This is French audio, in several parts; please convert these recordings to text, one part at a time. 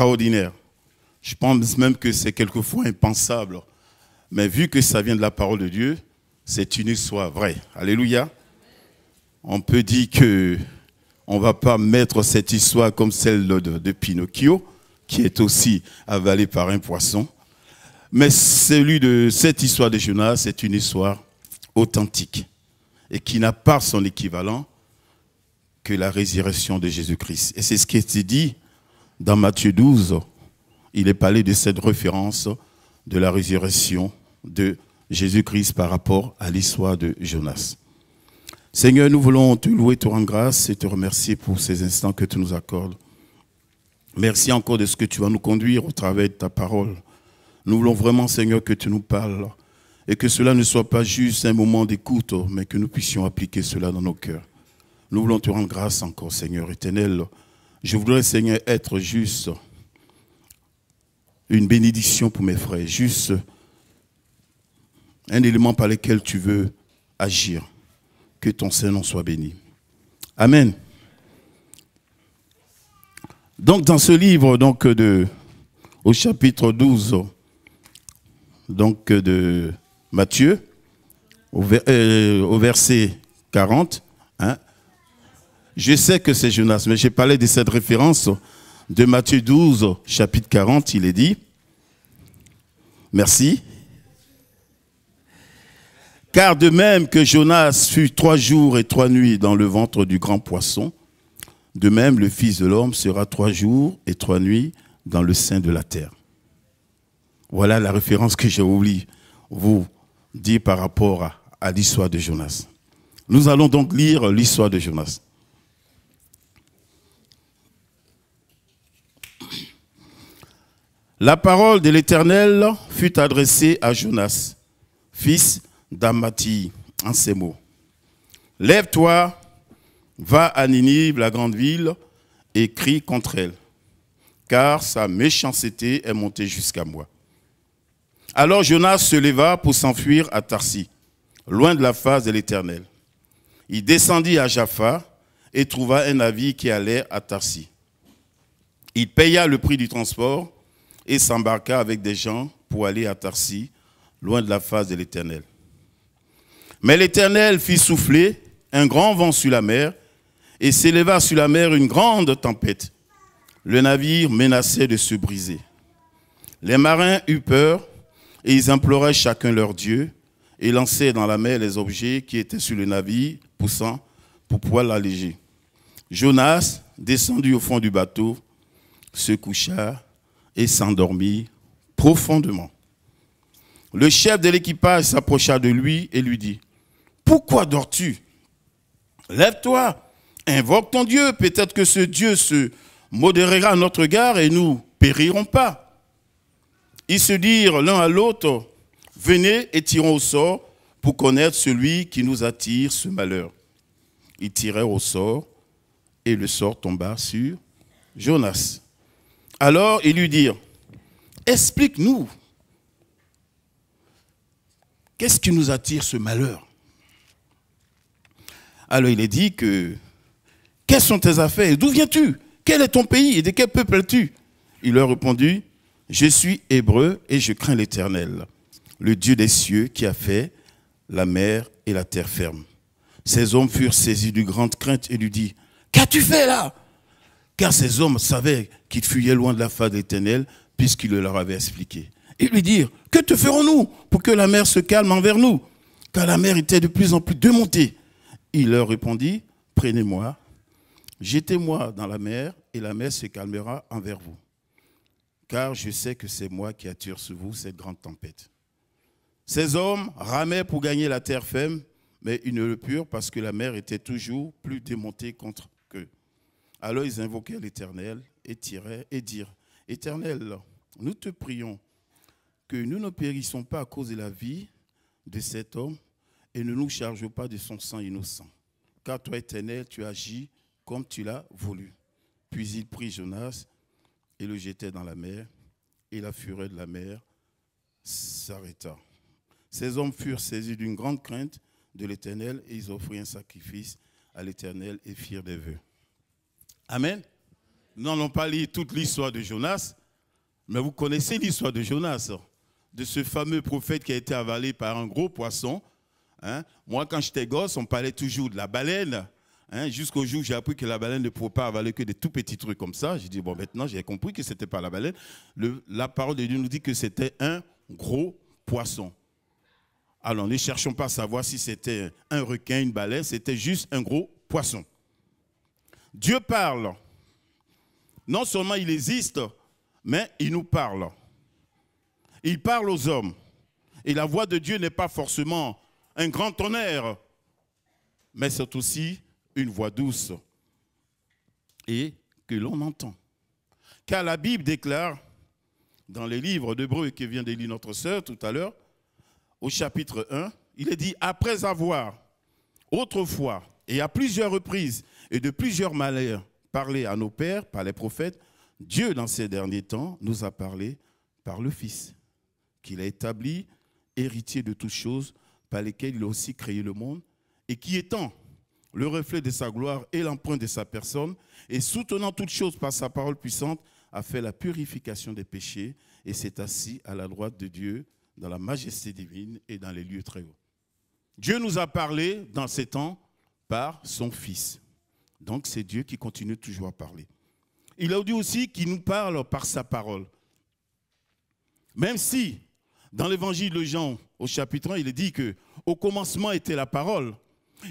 extraordinaire. Je pense même que c'est quelquefois impensable. Mais vu que ça vient de la parole de Dieu, c'est une histoire vraie. Alléluia. On peut dire que on va pas mettre cette histoire comme celle de, Pinocchio, qui est aussi avalé par un poisson. Mais de cette histoire de Jonas, c'est une histoire authentique et qui n'a pas son équivalent que la résurrection de Jésus-Christ. Et c'est ce qui est dit dans Matthieu 12, il est parlé de cette référence de la résurrection de Jésus-Christ par rapport à l'histoire de Jonas. Seigneur, nous voulons te louer, te rendre grâce et te remercier pour ces instants que tu nous accordes. Merci encore de ce que tu vas nous conduire au travers de ta parole. Nous voulons vraiment, Seigneur, que tu nous parles et que cela ne soit pas juste un moment d'écoute, mais que nous puissions appliquer cela dans nos cœurs. Nous voulons te rendre grâce encore, Seigneur éternel, je voudrais, Seigneur, être juste une bénédiction pour mes frères, juste un élément par lequel tu veux agir. Que ton Seigneur nom soit béni. Amen. Donc dans ce livre, donc de, au chapitre 12, donc de Matthieu, au, euh, au verset 40, je sais que c'est Jonas, mais j'ai parlé de cette référence de Matthieu 12, chapitre 40, il est dit. Merci. Car de même que Jonas fut trois jours et trois nuits dans le ventre du grand poisson, de même le Fils de l'homme sera trois jours et trois nuits dans le sein de la terre. Voilà la référence que j'ai oublié vous dire par rapport à l'histoire de Jonas. Nous allons donc lire l'histoire de Jonas. La parole de l'Éternel fut adressée à Jonas, fils d'Amati, en ces mots. Lève-toi, va à Ninive, la grande ville, et crie contre elle, car sa méchanceté est montée jusqu'à moi. Alors Jonas se leva pour s'enfuir à Tarsi, loin de la face de l'Éternel. Il descendit à Jaffa et trouva un navire qui allait à Tarsi. Il paya le prix du transport et s'embarqua avec des gens pour aller à Tarsi, loin de la face de l'Éternel. Mais l'Éternel fit souffler un grand vent sur la mer, et s'éleva sur la mer une grande tempête. Le navire menaçait de se briser. Les marins eurent peur, et ils imploraient chacun leur Dieu, et lançaient dans la mer les objets qui étaient sur le navire, poussant pour pouvoir l'alléger. Jonas, descendu au fond du bateau, se coucha et s'endormit profondément. Le chef de l'équipage s'approcha de lui et lui dit, Pourquoi dors-tu Lève-toi, invoque ton Dieu, peut-être que ce Dieu se modérera à notre égard et nous périrons pas. Ils se dirent l'un à l'autre, Venez et tirons au sort pour connaître celui qui nous attire ce malheur. Ils tirèrent au sort et le sort tomba sur Jonas. Alors il lui dit, explique-nous, qu'est-ce qui nous attire ce malheur Alors il est dit que, quelles sont tes affaires D'où viens-tu Quel est ton pays et de quel peuple es-tu Il leur répondit, je suis hébreu et je crains l'Éternel, le Dieu des cieux qui a fait la mer et la terre ferme. Ces hommes furent saisis d'une grande crainte et lui dit, Qu'as-tu fait là Car ces hommes savaient Qu'ils fuyaient loin de la face de puisqu'il leur avait expliqué. Et lui dirent que te ferons-nous pour que la mer se calme envers nous Car la mer était de plus en plus démontée. Il leur répondit, prenez-moi, jetez-moi dans la mer, et la mer se calmera envers vous. Car je sais que c'est moi qui attire sur vous cette grande tempête. Ces hommes ramaient pour gagner la terre ferme, mais ils ne le purent parce que la mer était toujours plus démontée contre eux. Alors ils invoquèrent l'Éternel, et, dire, Éternel, nous te prions que nous ne périssons pas à cause de la vie de cet homme et ne nous chargeons pas de son sang innocent. Car toi, Éternel, tu agis comme tu l'as voulu. Puis il prit Jonas et le jetait dans la mer, et la fureur de la mer s'arrêta. Ces hommes furent saisis d'une grande crainte de l'Éternel, et ils offrirent un sacrifice à l'Éternel et firent des vœux. Amen. Nous n'allons pas lire toute l'histoire de Jonas, mais vous connaissez l'histoire de Jonas, hein, de ce fameux prophète qui a été avalé par un gros poisson. Hein. Moi, quand j'étais gosse, on parlait toujours de la baleine. Hein. jusqu'au jour où j'ai appris que la baleine ne pouvait pas avaler que des tout petits trucs comme ça. J'ai dit, bon, maintenant j'ai compris que ce n'était pas la baleine. la parole de Dieu nous dit que c'était un gros poisson. Alors ne cherchons pas à savoir si c'était un requin, une baleine, c'était juste un gros poisson. Dieu parle non seulement il existe, mais il nous parle. Il parle aux hommes. Et la voix de Dieu n'est pas forcément un grand tonnerre, mais c'est aussi une voix douce et que l'on entend. Car la Bible déclare, dans les livres d'Hébreu que vient de lire notre sœur tout à l'heure, au chapitre 1, il est dit, après avoir autrefois et à plusieurs reprises et de plusieurs malheurs parlé à nos pères par les prophètes, Dieu, dans ces derniers temps, nous a parlé par le Fils, qu'il a établi héritier de toutes choses, par lesquelles il a aussi créé le monde, et qui étant le reflet de sa gloire et l'empreinte de sa personne, et soutenant toutes choses par sa parole puissante, a fait la purification des péchés et s'est assis à la droite de Dieu dans la majesté divine et dans les lieux très hauts. Dieu nous a parlé dans ces temps par son Fils. Donc c'est Dieu qui continue toujours à parler. Il a dit aussi qu'il nous parle par sa parole. Même si dans l'évangile de Jean au chapitre 1, il est dit que au commencement était la parole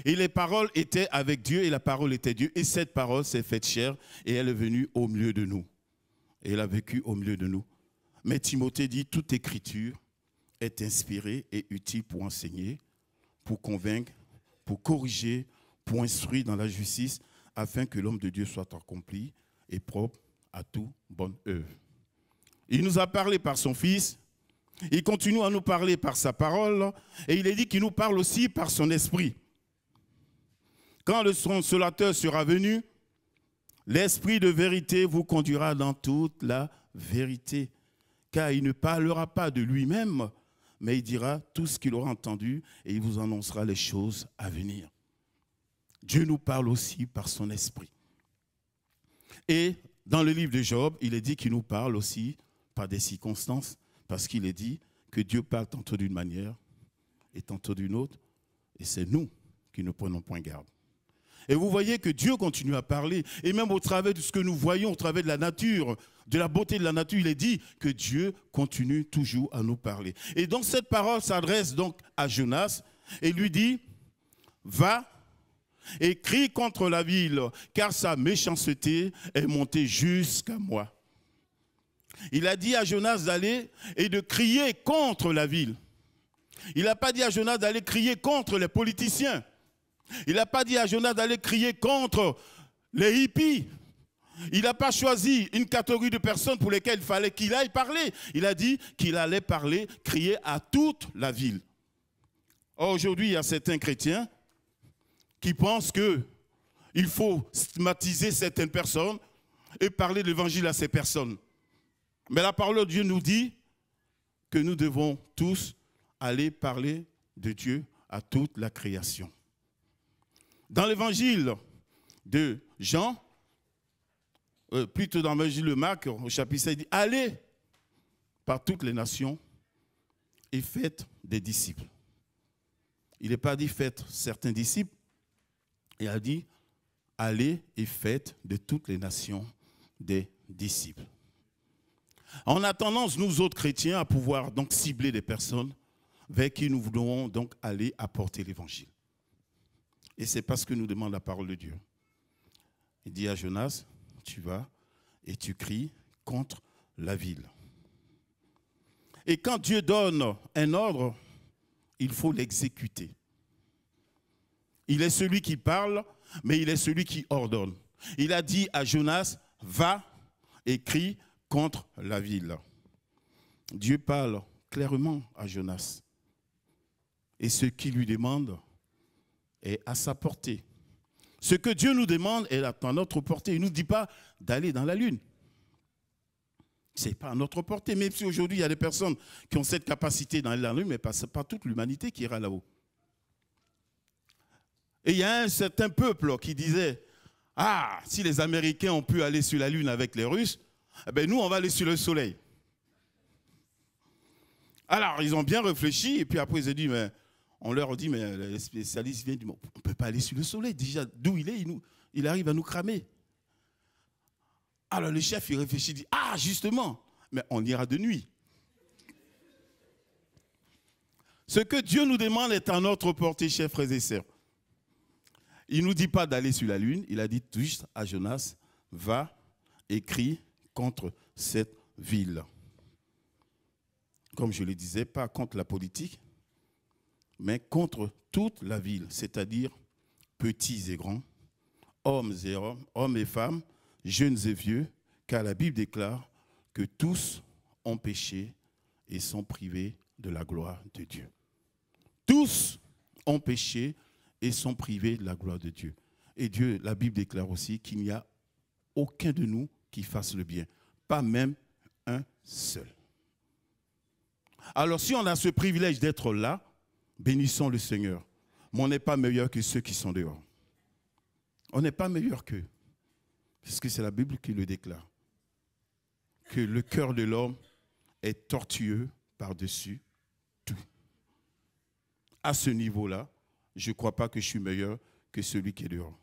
et les paroles étaient avec Dieu et la parole était Dieu et cette parole s'est faite chair, et elle est venue au milieu de nous. Et elle a vécu au milieu de nous. Mais Timothée dit toute écriture est inspirée et utile pour enseigner, pour convaincre, pour corriger, pour instruire dans la justice, afin que l'homme de Dieu soit accompli et propre à tout bon œuvre. Il nous a parlé par son Fils, il continue à nous parler par sa parole, et il est dit qu'il nous parle aussi par son esprit. Quand le consolateur sera venu, l'esprit de vérité vous conduira dans toute la vérité, car il ne parlera pas de lui-même, mais il dira tout ce qu'il aura entendu, et il vous annoncera les choses à venir. Dieu nous parle aussi par son esprit. Et dans le livre de Job, il est dit qu'il nous parle aussi par des circonstances, parce qu'il est dit que Dieu parle tantôt d'une manière et tantôt d'une autre, et c'est nous qui ne prenons point garde. Et vous voyez que Dieu continue à parler, et même au travers de ce que nous voyons, au travers de la nature, de la beauté de la nature, il est dit que Dieu continue toujours à nous parler. Et donc cette parole s'adresse donc à Jonas et lui dit, va et crie contre la ville, car sa méchanceté est montée jusqu'à moi. Il a dit à Jonas d'aller et de crier contre la ville. Il n'a pas dit à Jonas d'aller crier contre les politiciens. Il n'a pas dit à Jonas d'aller crier contre les hippies. Il n'a pas choisi une catégorie de personnes pour lesquelles il fallait qu'il aille parler. Il a dit qu'il allait parler, crier à toute la ville. Aujourd'hui, il y a certains chrétiens qui pensent qu'il faut stigmatiser certaines personnes et parler de l'évangile à ces personnes. Mais la parole de Dieu nous dit que nous devons tous aller parler de Dieu à toute la création. Dans l'évangile de Jean, euh, plutôt dans l'évangile de Marc, au chapitre 7, il dit Allez par toutes les nations et faites des disciples. Il n'est pas dit faites certains disciples, et a dit, allez et faites de toutes les nations des disciples. On a tendance, nous autres chrétiens, à pouvoir donc cibler des personnes vers qui nous voulons donc aller apporter l'évangile. Et c'est parce que nous demande la parole de Dieu. Il dit à Jonas, tu vas et tu cries contre la ville. Et quand Dieu donne un ordre, il faut l'exécuter. Il est celui qui parle, mais il est celui qui ordonne. Il a dit à Jonas, va et crie contre la ville. Dieu parle clairement à Jonas. Et ce qu'il lui demande est à sa portée. Ce que Dieu nous demande est à notre portée. Il ne nous dit pas d'aller dans la lune. Ce n'est pas à notre portée. Même si aujourd'hui, il y a des personnes qui ont cette capacité d'aller dans la lune, mais ce n'est pas toute l'humanité qui ira là-haut. Et il y a un certain peuple qui disait, ah, si les Américains ont pu aller sur la Lune avec les Russes, eh ben, nous, on va aller sur le Soleil. Alors, ils ont bien réfléchi, et puis après, ils ont dit, mais on leur dit, mais les spécialistes viennent, on ne peut pas aller sur le Soleil, déjà, d'où il est, il, nous, il arrive à nous cramer. Alors le chef, il réfléchit, il dit, ah, justement, mais on ira de nuit. Ce que Dieu nous demande est à notre portée, chers frères et sœurs. Il ne nous dit pas d'aller sur la lune, il a dit juste à Jonas, va, écris contre cette ville. Comme je le disais, pas contre la politique, mais contre toute la ville, c'est-à-dire petits et grands, hommes et hommes, hommes et femmes, jeunes et vieux, car la Bible déclare que tous ont péché et sont privés de la gloire de Dieu. Tous ont péché et sont privés de la gloire de Dieu. Et Dieu, la Bible déclare aussi qu'il n'y a aucun de nous qui fasse le bien, pas même un seul. Alors si on a ce privilège d'être là, bénissons le Seigneur. Mais on n'est pas meilleur que ceux qui sont dehors. On n'est pas meilleur qu'eux. Puisque que c'est la Bible qui le déclare. Que le cœur de l'homme est tortueux par-dessus tout. À ce niveau-là, je ne crois pas que je suis meilleur que celui qui est dehors.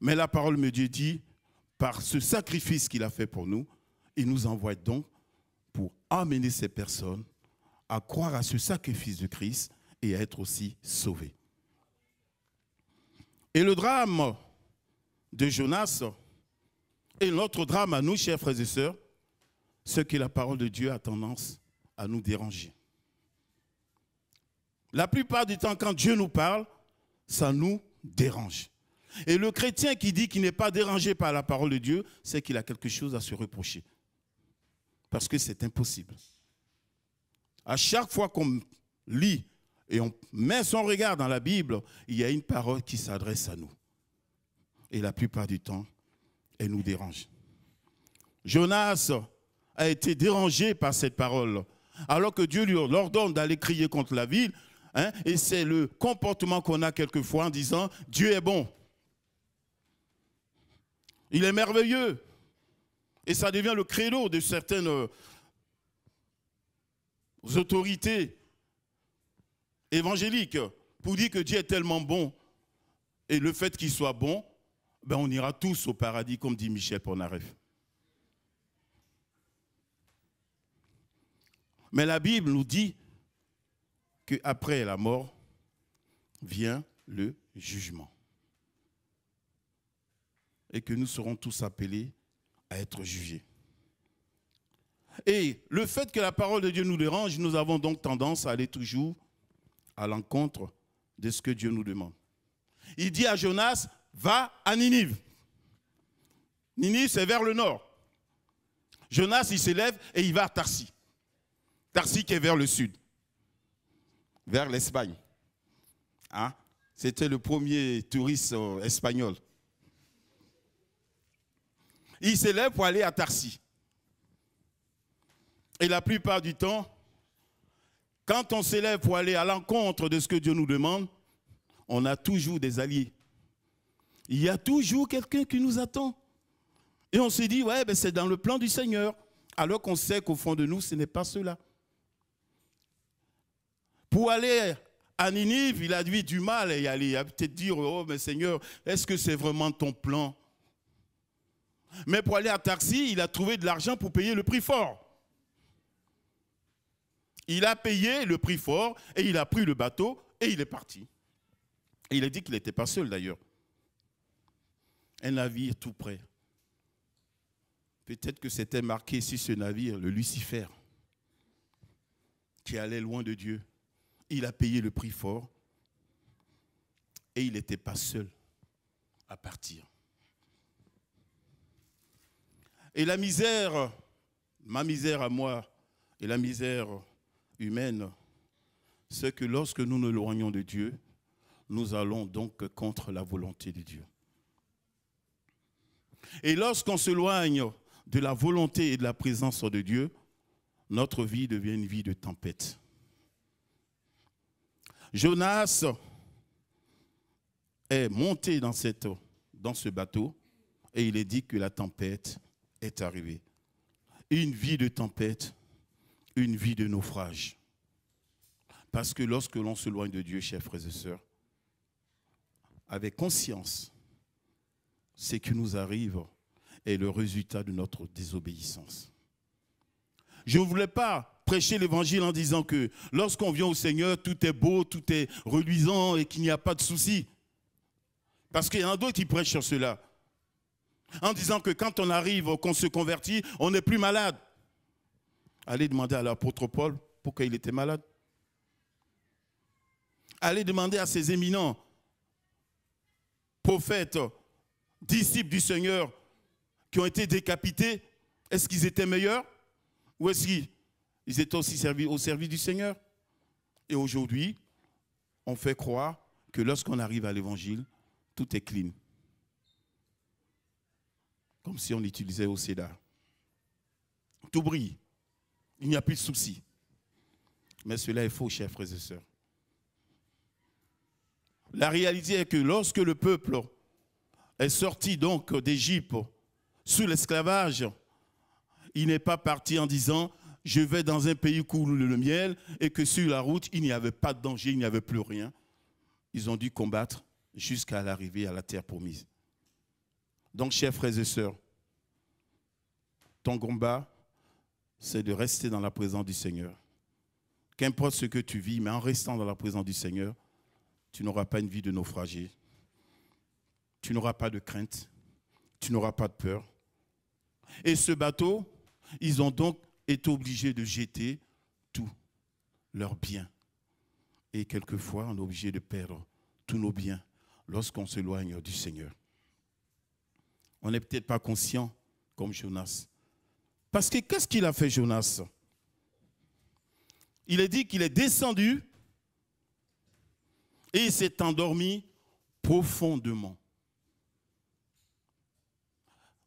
Mais la parole de Dieu dit, par ce sacrifice qu'il a fait pour nous, il nous envoie donc pour amener ces personnes à croire à ce sacrifice de Christ et à être aussi sauvées. Et le drame de Jonas est notre drame à nous, chers frères et sœurs, ce que la parole de Dieu a tendance à nous déranger. La plupart du temps, quand Dieu nous parle, ça nous dérange. Et le chrétien qui dit qu'il n'est pas dérangé par la parole de Dieu, c'est qu'il a quelque chose à se reprocher. Parce que c'est impossible. À chaque fois qu'on lit et on met son regard dans la Bible, il y a une parole qui s'adresse à nous. Et la plupart du temps, elle nous dérange. Jonas a été dérangé par cette parole. Alors que Dieu lui ordonne d'aller crier contre la ville, Hein, et c'est le comportement qu'on a quelquefois en disant Dieu est bon. Il est merveilleux. Et ça devient le credo de certaines euh, autorités évangéliques pour dire que Dieu est tellement bon. Et le fait qu'il soit bon, ben on ira tous au paradis, comme dit Michel Ponareff. Mais la Bible nous dit qu'après la mort vient le jugement. Et que nous serons tous appelés à être jugés. Et le fait que la parole de Dieu nous dérange, nous avons donc tendance à aller toujours à l'encontre de ce que Dieu nous demande. Il dit à Jonas, va à Ninive. Ninive, c'est vers le nord. Jonas, il s'élève et il va à Tarsi. Tarsi qui est vers le sud vers l'Espagne. Hein? C'était le premier touriste euh, espagnol. Il s'élève pour aller à Tarcy. Et la plupart du temps, quand on s'élève pour aller à l'encontre de ce que Dieu nous demande, on a toujours des alliés. Il y a toujours quelqu'un qui nous attend. Et on se dit, ouais, ben, c'est dans le plan du Seigneur. Alors qu'on sait qu'au fond de nous, ce n'est pas cela. Pour aller à Ninive, il a eu du mal à y aller. Il a peut-être dire, oh, oh mais Seigneur, est-ce que c'est vraiment ton plan Mais pour aller à Tarsi, il a trouvé de l'argent pour payer le prix fort. Il a payé le prix fort et il a pris le bateau et il est parti. Et il a dit qu'il n'était pas seul d'ailleurs. Un navire tout près. Peut-être que c'était marqué sur ce navire le Lucifer qui allait loin de Dieu. Il a payé le prix fort et il n'était pas seul à partir. Et la misère, ma misère à moi et la misère humaine, c'est que lorsque nous nous éloignons de Dieu, nous allons donc contre la volonté de Dieu. Et lorsqu'on s'éloigne de la volonté et de la présence de Dieu, notre vie devient une vie de tempête. Jonas est monté dans, dans ce bateau et il est dit que la tempête est arrivée. Une vie de tempête, une vie de naufrage. Parce que lorsque l'on se loigne de Dieu, chers frères et sœurs, avec conscience, ce qui nous arrive est le résultat de notre désobéissance. Je ne voulais pas prêcher l'évangile en disant que lorsqu'on vient au Seigneur, tout est beau, tout est reluisant et qu'il n'y a pas de souci. Parce qu'il y en a d'autres qui prêchent sur cela. En disant que quand on arrive, qu'on se convertit, on n'est plus malade. Allez demander à l'apôtre Paul pourquoi il était malade. Allez demander à ses éminents prophètes, disciples du Seigneur, qui ont été décapités, est-ce qu'ils étaient meilleurs ou est-ce qu'ils ils étaient aussi servis au service du Seigneur. Et aujourd'hui, on fait croire que lorsqu'on arrive à l'évangile, tout est clean. Comme si on utilisait au CEDA. Tout brille. Il n'y a plus de soucis. Mais cela est faux, chers frères et sœurs. La réalité est que lorsque le peuple est sorti donc d'Égypte sous l'esclavage, il n'est pas parti en disant je vais dans un pays où coule le miel et que sur la route, il n'y avait pas de danger, il n'y avait plus rien. Ils ont dû combattre jusqu'à l'arrivée à la terre promise. Donc, chers frères et sœurs, ton combat, c'est de rester dans la présence du Seigneur. Qu'importe ce que tu vis, mais en restant dans la présence du Seigneur, tu n'auras pas une vie de naufragé. Tu n'auras pas de crainte. Tu n'auras pas de peur. Et ce bateau, ils ont donc est obligé de jeter tout leurs biens. Et quelquefois, on est obligé de perdre tous nos biens lorsqu'on s'éloigne du Seigneur. On n'est peut-être pas conscient comme Jonas. Parce que qu'est-ce qu'il a fait Jonas Il est dit qu'il est descendu et il s'est endormi profondément.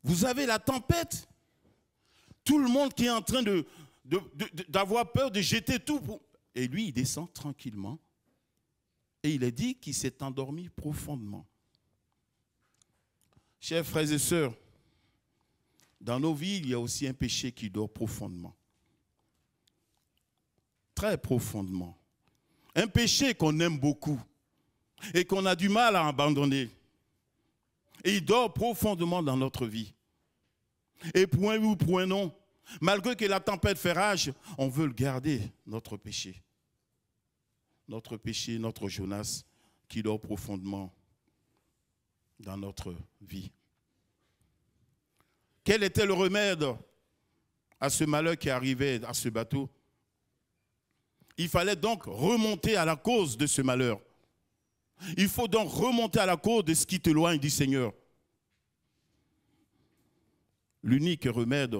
Vous avez la tempête tout le monde qui est en train de, d'avoir peur de jeter tout. Et lui, il descend tranquillement. Et il est dit qu'il s'est endormi profondément. Chers frères et sœurs, dans nos vies, il y a aussi un péché qui dort profondément. Très profondément. Un péché qu'on aime beaucoup et qu'on a du mal à abandonner. Et il dort profondément dans notre vie. Et point oui ou point non. Malgré que la tempête fait rage, on veut le garder, notre péché. Notre péché, notre Jonas, qui dort profondément dans notre vie. Quel était le remède à ce malheur qui arrivait à ce bateau Il fallait donc remonter à la cause de ce malheur. Il faut donc remonter à la cause de ce qui t'éloigne du Seigneur l'unique remède,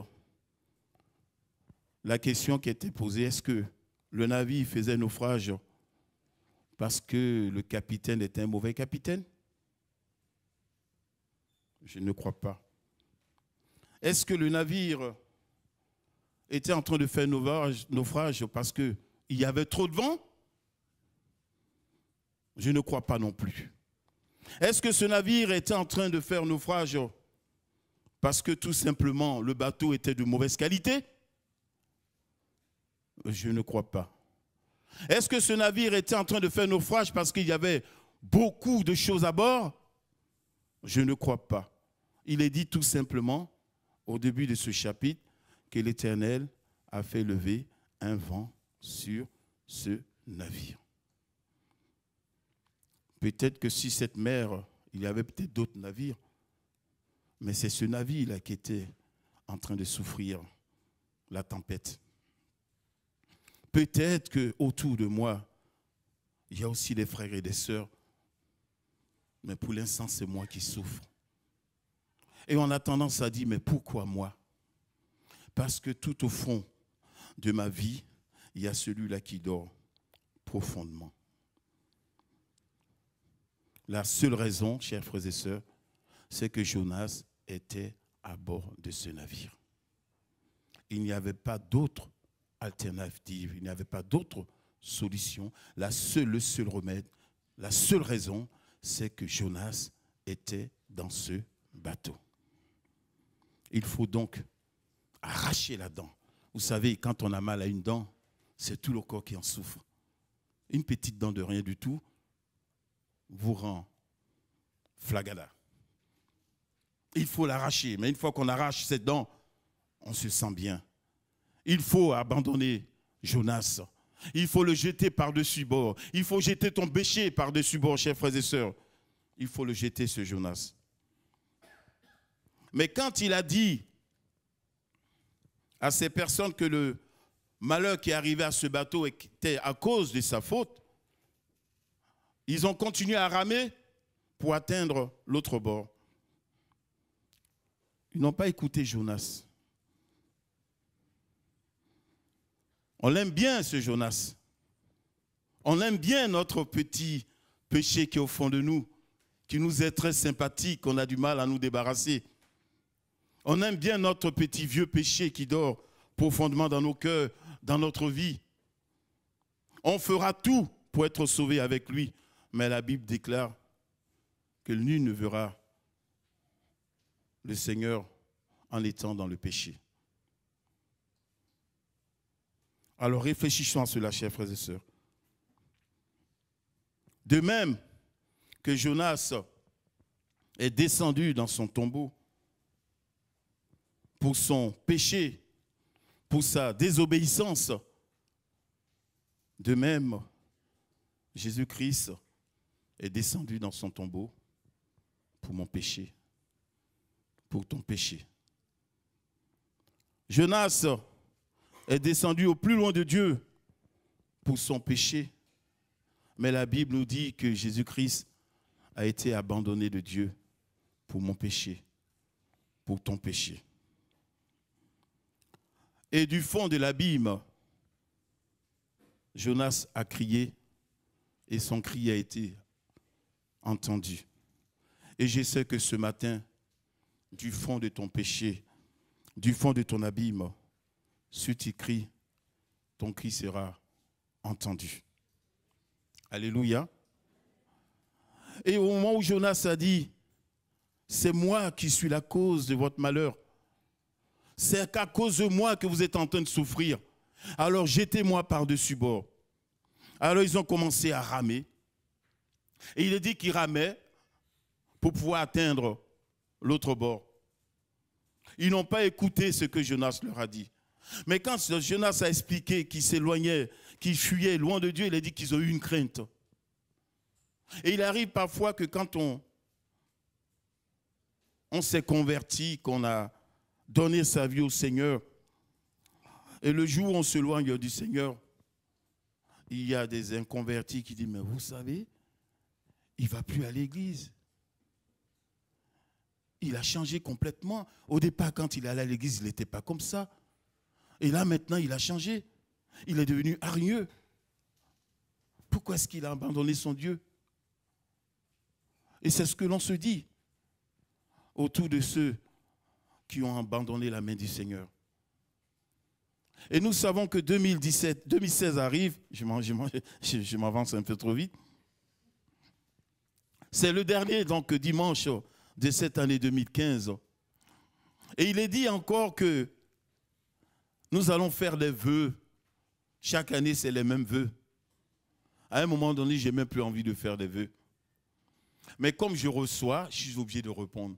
la question qui était posée, est-ce que le navire faisait naufrage parce que le capitaine était un mauvais capitaine Je ne crois pas. Est-ce que le navire était en train de faire naufrage parce qu'il y avait trop de vent Je ne crois pas non plus. Est-ce que ce navire était en train de faire naufrage parce que tout simplement le bateau était de mauvaise qualité Je ne crois pas. Est-ce que ce navire était en train de faire naufrage parce qu'il y avait beaucoup de choses à bord Je ne crois pas. Il est dit tout simplement au début de ce chapitre que l'Éternel a fait lever un vent sur ce navire. Peut-être que si cette mer, il y avait peut-être d'autres navires, mais c'est ce navire-là qui était en train de souffrir la tempête. Peut-être que autour de moi, il y a aussi des frères et des sœurs, mais pour l'instant, c'est moi qui souffre. Et on a tendance à dire, mais pourquoi moi Parce que tout au fond de ma vie, il y a celui-là qui dort profondément. La seule raison, chers frères et sœurs, c'est que Jonas était à bord de ce navire. Il n'y avait pas d'autre alternative, il n'y avait pas d'autre solution. La seule, le seul remède, la seule raison, c'est que Jonas était dans ce bateau. Il faut donc arracher la dent. Vous savez, quand on a mal à une dent, c'est tout le corps qui en souffre. Une petite dent de rien du tout vous rend flagada. Il faut l'arracher. Mais une fois qu'on arrache ses dents, on se sent bien. Il faut abandonner Jonas. Il faut le jeter par-dessus bord. Il faut jeter ton bécher par-dessus bord, chers frères et sœurs. Il faut le jeter, ce Jonas. Mais quand il a dit à ces personnes que le malheur qui arrivait à ce bateau était à cause de sa faute, ils ont continué à ramer pour atteindre l'autre bord. Ils n'ont pas écouté Jonas. On l'aime bien, ce Jonas. On aime bien notre petit péché qui est au fond de nous, qui nous est très sympathique, qu'on a du mal à nous débarrasser. On aime bien notre petit vieux péché qui dort profondément dans nos cœurs, dans notre vie. On fera tout pour être sauvé avec lui. Mais la Bible déclare que nul ne verra le Seigneur en étant dans le péché. Alors réfléchissons à cela, chers frères et sœurs. De même que Jonas est descendu dans son tombeau pour son péché, pour sa désobéissance, de même, Jésus-Christ est descendu dans son tombeau pour mon péché, pour ton péché. Jonas est descendu au plus loin de Dieu pour son péché. Mais la Bible nous dit que Jésus-Christ a été abandonné de Dieu pour mon péché, pour ton péché. Et du fond de l'abîme, Jonas a crié et son cri a été entendu. Et je sais que ce matin, du fond de ton péché, du fond de ton abîme. Si tu cries, ton cri sera entendu. Alléluia. Et au moment où Jonas a dit, c'est moi qui suis la cause de votre malheur, c'est qu'à cause de moi que vous êtes en train de souffrir, alors jetez-moi par-dessus bord. Alors ils ont commencé à ramer. Et il est dit qu'ils ramaient pour pouvoir atteindre l'autre bord. Ils n'ont pas écouté ce que Jonas leur a dit. Mais quand Jonas a expliqué qu'ils s'éloignait, qu'ils fuyait loin de Dieu, il a dit qu'ils ont eu une crainte. Et il arrive parfois que quand on, on s'est converti, qu'on a donné sa vie au Seigneur, et le jour où on s'éloigne du Seigneur, il y a des inconvertis qui disent, mais vous savez, il ne va plus à l'église il a changé complètement. Au départ, quand il allait à l'église, il n'était pas comme ça. Et là, maintenant, il a changé. Il est devenu hargneux. Pourquoi est-ce qu'il a abandonné son Dieu Et c'est ce que l'on se dit autour de ceux qui ont abandonné la main du Seigneur. Et nous savons que 2017, 2016 arrive, je m'avance un peu trop vite. C'est le dernier, donc dimanche, de cette année 2015. Et il est dit encore que nous allons faire des vœux. Chaque année, c'est les mêmes vœux. À un moment donné, je n'ai même plus envie de faire des vœux. Mais comme je reçois, je suis obligé de répondre.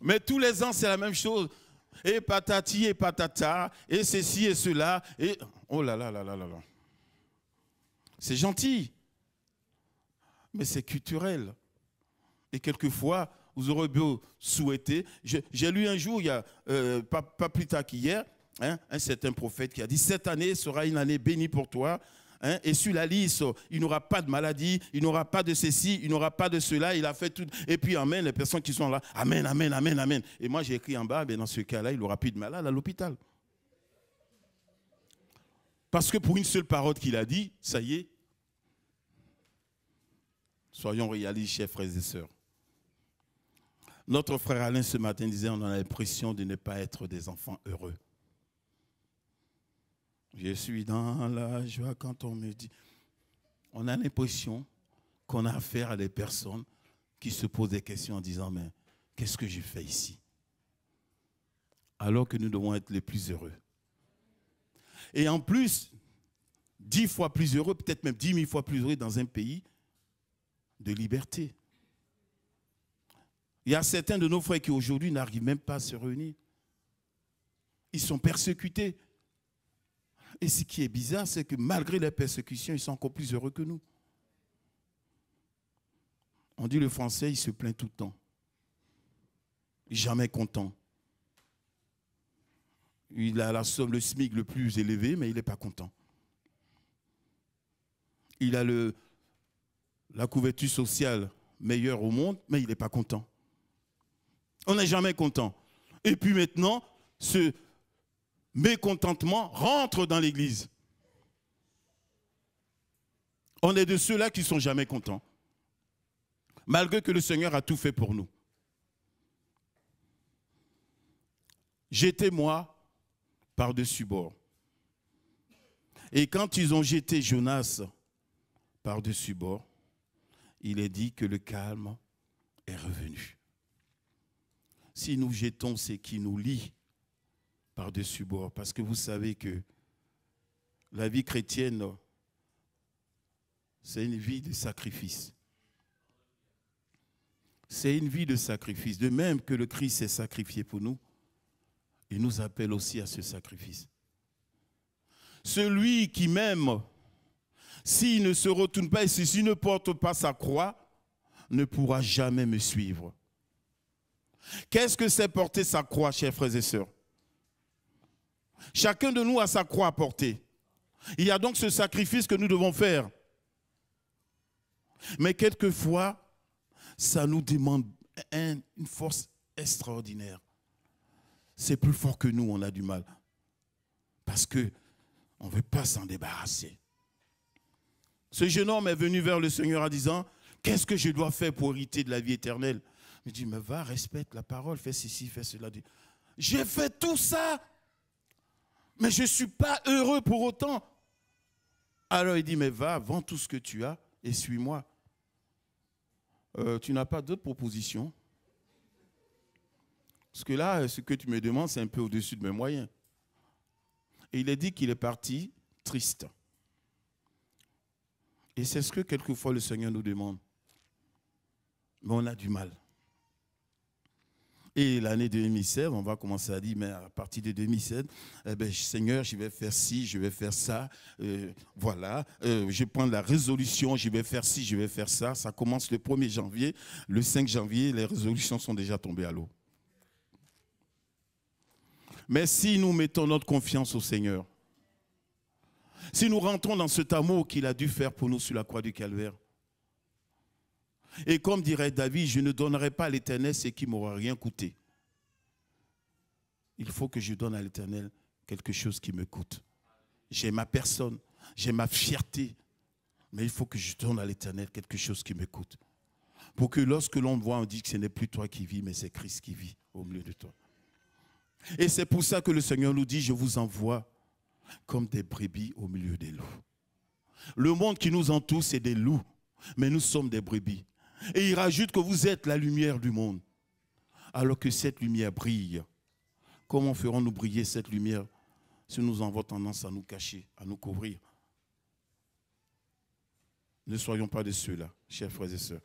Mais tous les ans, c'est la même chose. Et patati et patata, et ceci et cela. Et oh là là là là là là. C'est gentil, mais c'est culturel. Et quelquefois, vous aurez beau souhaiter. J'ai lu un jour, il y a, euh, pas, plus tard qu'hier, hein, un certain prophète qui a dit Cette année sera une année bénie pour toi. Hein, et sur la liste, il n'aura pas de maladie, il n'aura pas de ceci, il n'aura pas de cela, il a fait tout. Et puis, Amen, les personnes qui sont là, Amen, Amen, Amen, Amen. Et moi, j'ai écrit en bas, mais dans ce cas-là, il n'aura plus de malade à l'hôpital. Parce que pour une seule parole qu'il a dit, ça y est. Soyons réalistes, chers frères et sœurs. Notre frère Alain ce matin disait, on a l'impression de ne pas être des enfants heureux. Je suis dans la joie quand on me dit. On a l'impression qu'on a affaire à des personnes qui se posent des questions en disant, mais qu'est-ce que je fais ici Alors que nous devons être les plus heureux. Et en plus, dix fois plus heureux, peut-être même dix mille fois plus heureux dans un pays de liberté. Il y a certains de nos frères qui aujourd'hui n'arrivent même pas à se réunir. Ils sont persécutés. Et ce qui est bizarre, c'est que malgré les persécutions, ils sont encore plus heureux que nous. On dit le français, il se plaint tout le temps. Jamais content il a la somme, le SMIC le plus élevé, mais il n'est pas content. Il a le, la couverture sociale meilleure au monde, mais il n'est pas content. On n'est jamais content. Et puis maintenant, ce mécontentement rentre dans l'Église. On est de ceux-là qui ne sont jamais contents, malgré que le Seigneur a tout fait pour nous. J'étais moi par-dessus bord. Et quand ils ont jeté Jonas par-dessus bord, il est dit que le calme est revenu. Si nous jetons ce qui nous lie par-dessus bord, parce que vous savez que la vie chrétienne, c'est une vie de sacrifice. C'est une vie de sacrifice. De même que le Christ s'est sacrifié pour nous, il nous appelle aussi à ce sacrifice. Celui qui m'aime, s'il ne se retourne pas et s'il ne porte pas sa croix, ne pourra jamais me suivre. Qu'est-ce que c'est porter sa croix, chers frères et sœurs Chacun de nous a sa croix à porter. Il y a donc ce sacrifice que nous devons faire. Mais quelquefois, ça nous demande une force extraordinaire c'est plus fort que nous, on a du mal. Parce que on ne veut pas s'en débarrasser. Ce jeune homme est venu vers le Seigneur en disant, qu'est-ce que je dois faire pour hériter de la vie éternelle Il dit, mais va, respecte la parole, fais ceci, fais cela. J'ai fait tout ça, mais je ne suis pas heureux pour autant. Alors il dit, mais va, vends tout ce que tu as et suis-moi. Euh, tu n'as pas d'autre proposition parce que là, ce que tu me demandes, c'est un peu au-dessus de mes moyens. Et il est dit qu'il est parti triste. Et c'est ce que quelquefois le Seigneur nous demande. Mais on a du mal. Et l'année 2016, on va commencer à dire, mais à partir de 2007, eh ben, Seigneur, je vais faire ci, je vais faire ça, euh, voilà, Je euh, je prends la résolution, je vais faire ci, je vais faire ça. Ça commence le 1er janvier. Le 5 janvier, les résolutions sont déjà tombées à l'eau. Mais si nous mettons notre confiance au Seigneur, si nous rentrons dans cet amour qu'il a dû faire pour nous sur la croix du calvaire, et comme dirait David, je ne donnerai pas à l'Éternel ce qui m'aura rien coûté. Il faut que je donne à l'Éternel quelque chose qui me coûte. J'ai ma personne, j'ai ma fierté, mais il faut que je donne à l'Éternel quelque chose qui me coûte. Pour que lorsque l'on me voit, on dit que ce n'est plus toi qui vis, mais c'est Christ qui vit au milieu de toi. Et c'est pour ça que le Seigneur nous dit, je vous envoie comme des brebis au milieu des loups. Le monde qui nous entoure, c'est des loups, mais nous sommes des brebis. Et il rajoute que vous êtes la lumière du monde, alors que cette lumière brille. Comment ferons-nous briller cette lumière si nous avons tendance à nous cacher, à nous couvrir Ne soyons pas de ceux-là, chers frères et sœurs.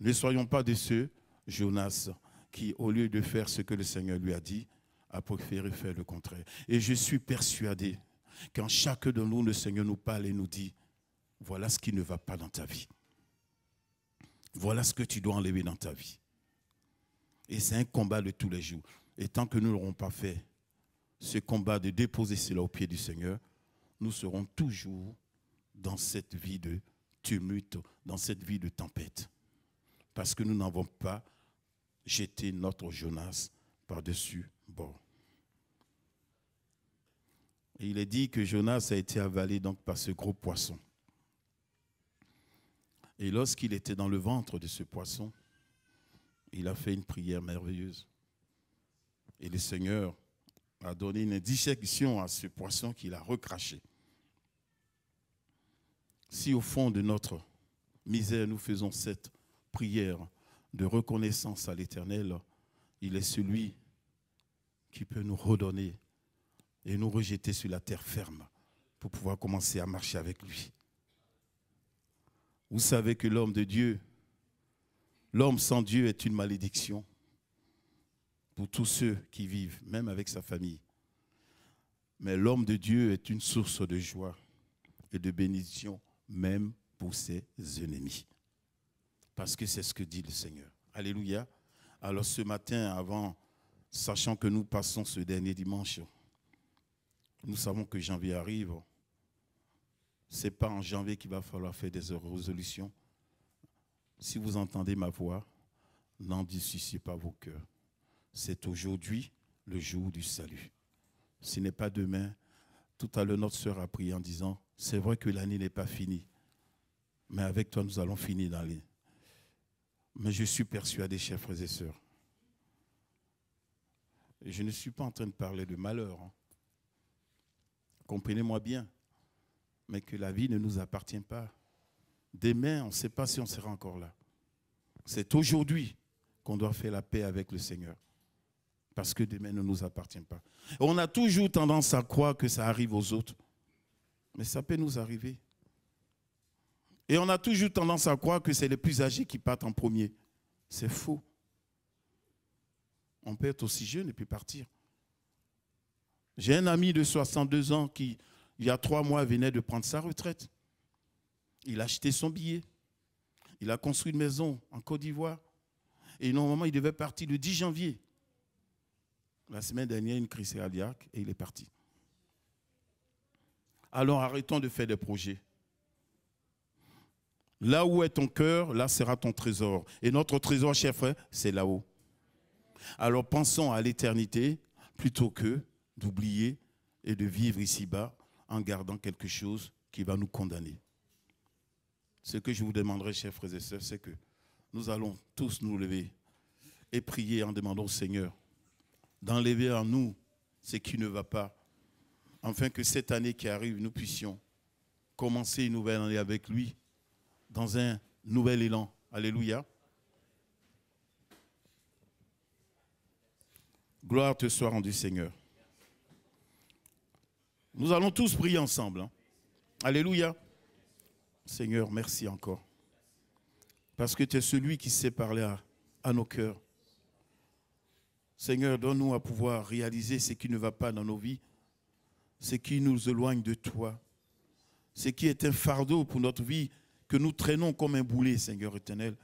Ne soyons pas de ceux, Jonas, qui, au lieu de faire ce que le Seigneur lui a dit, a préféré faire le contraire. Et je suis persuadé qu'en chacun de nous, le Seigneur nous parle et nous dit, voilà ce qui ne va pas dans ta vie. Voilà ce que tu dois enlever dans ta vie. Et c'est un combat de tous les jours. Et tant que nous n'aurons pas fait, ce combat de déposer cela au pied du Seigneur, nous serons toujours dans cette vie de tumulte, dans cette vie de tempête. Parce que nous n'avons pas jeté notre Jonas par-dessus bord il est dit que Jonas a été avalé donc par ce gros poisson. Et lorsqu'il était dans le ventre de ce poisson, il a fait une prière merveilleuse. Et le Seigneur a donné une dissection à ce poisson qu'il a recraché. Si au fond de notre misère, nous faisons cette prière de reconnaissance à l'Éternel, il est celui qui peut nous redonner et nous rejeter sur la terre ferme pour pouvoir commencer à marcher avec lui. Vous savez que l'homme de Dieu, l'homme sans Dieu est une malédiction pour tous ceux qui vivent, même avec sa famille. Mais l'homme de Dieu est une source de joie et de bénédiction, même pour ses ennemis. Parce que c'est ce que dit le Seigneur. Alléluia. Alors ce matin, avant, sachant que nous passons ce dernier dimanche nous savons que janvier arrive. Ce n'est pas en janvier qu'il va falloir faire des résolutions. Si vous entendez ma voix, n'en dissuciez pas vos cœurs. C'est aujourd'hui le jour du salut. Ce n'est pas demain. Tout à l'heure, notre sœur a prié en disant, c'est vrai que l'année n'est pas finie, mais avec toi, nous allons finir l'année. Mais je suis persuadé, chers frères et sœurs, je ne suis pas en train de parler de malheur. Hein, comprenez-moi bien, mais que la vie ne nous appartient pas. Demain, on ne sait pas si on sera encore là. C'est aujourd'hui qu'on doit faire la paix avec le Seigneur. Parce que demain ne nous appartient pas. on a toujours tendance à croire que ça arrive aux autres. Mais ça peut nous arriver. Et on a toujours tendance à croire que c'est les plus âgés qui partent en premier. C'est faux. On peut être aussi jeune et puis partir. J'ai un ami de 62 ans qui, il y a trois mois, venait de prendre sa retraite. Il a acheté son billet. Il a construit une maison en Côte d'Ivoire. Et normalement, il devait partir le 10 janvier. La semaine dernière, une crise cardiaque et il est parti. Alors arrêtons de faire des projets. Là où est ton cœur, là sera ton trésor. Et notre trésor, cher frère, c'est là-haut. Alors pensons à l'éternité plutôt que d'oublier et de vivre ici-bas en gardant quelque chose qui va nous condamner. Ce que je vous demanderai, chers frères et sœurs, c'est que nous allons tous nous lever et prier en demandant au Seigneur d'enlever en nous ce qui ne va pas, afin que cette année qui arrive, nous puissions commencer une nouvelle année avec lui dans un nouvel élan. Alléluia. Gloire te soit rendue, Seigneur. Nous allons tous prier ensemble. Hein. Alléluia. Seigneur, merci encore. Parce que tu es celui qui sait parler à, à nos cœurs. Seigneur, donne-nous à pouvoir réaliser ce qui ne va pas dans nos vies, ce qui nous éloigne de toi, ce qui est un fardeau pour notre vie que nous traînons comme un boulet, Seigneur éternel.